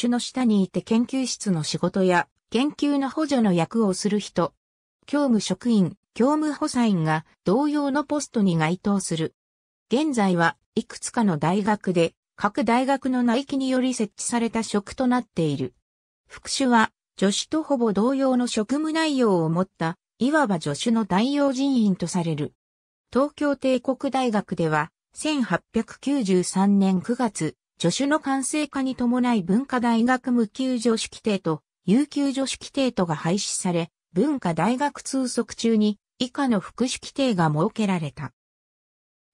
手の下にいて研究室の仕事や研究の補助の役をする人、教務職員、教務補佐員が同様のポストに該当する。現在はいくつかの大学で各大学の内規により設置された職となっている。副手は助手とほぼ同様の職務内容を持った、いわば助手の代用人員とされる。東京帝国大学では1893年9月、助手の完成化に伴い文化大学無給助手規定と有給助手規定とが廃止され、文化大学通則中に以下の副手規定が設けられた。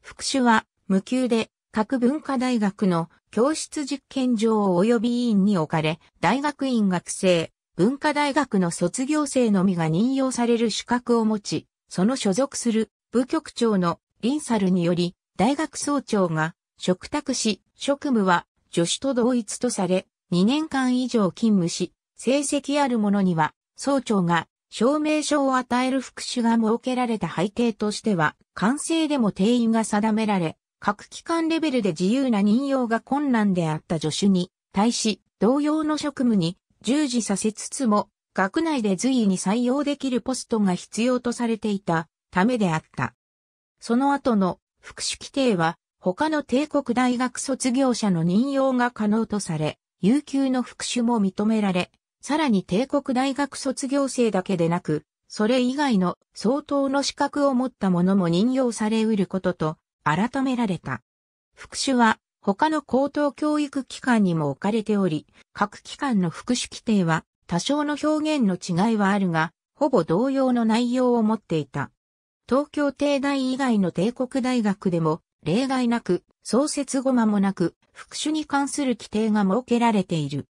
副手は無給で各文化大学の教室実験場及び委員に置かれ、大学院学生、文化大学の卒業生のみが任用される資格を持ち、その所属する部局長のリンサルにより、大学総長が嘱託し、職務は助手と同一とされ、2年間以上勤務し、成績ある者には、総長が証明書を与える副手が設けられた背景としては、完成でも定員が定められ、各機関レベルで自由な任用が困難であった助手に対し、同様の職務に従事させつつも、学内で随意に採用できるポストが必要とされていたためであった。その後の副手規定は、他の帝国大学卒業者の任用が可能とされ、有給の復讐も認められ、さらに帝国大学卒業生だけでなく、それ以外の相当の資格を持った者も任用されうることと改められた。復讐は他の高等教育機関にも置かれており、各機関の復讐規定は多少の表現の違いはあるが、ほぼ同様の内容を持っていた。東京帝大以外の帝国大学でも例外なく、創設後間もなく、復種に関する規定が設けられている。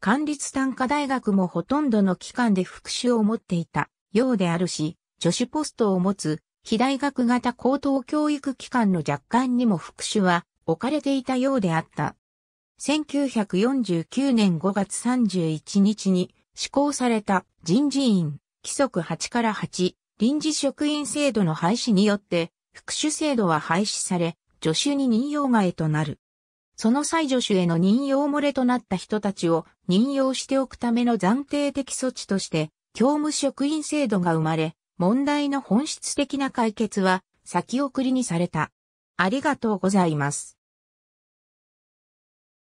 管理短科大学もほとんどの機関で復種を持っていたようであるし、助手ポストを持つ、非大学型高等教育機関の若干にも復種は置かれていたようであった。1949年5月31日に施行された人事院規則8から8臨時職員制度の廃止によって副種制度は廃止され、助手に任用外となる。その際助手への任用漏れとなった人たちを任用しておくための暫定的措置として、教務職員制度が生まれ、問題の本質的な解決は先送りにされた。ありがとうございます。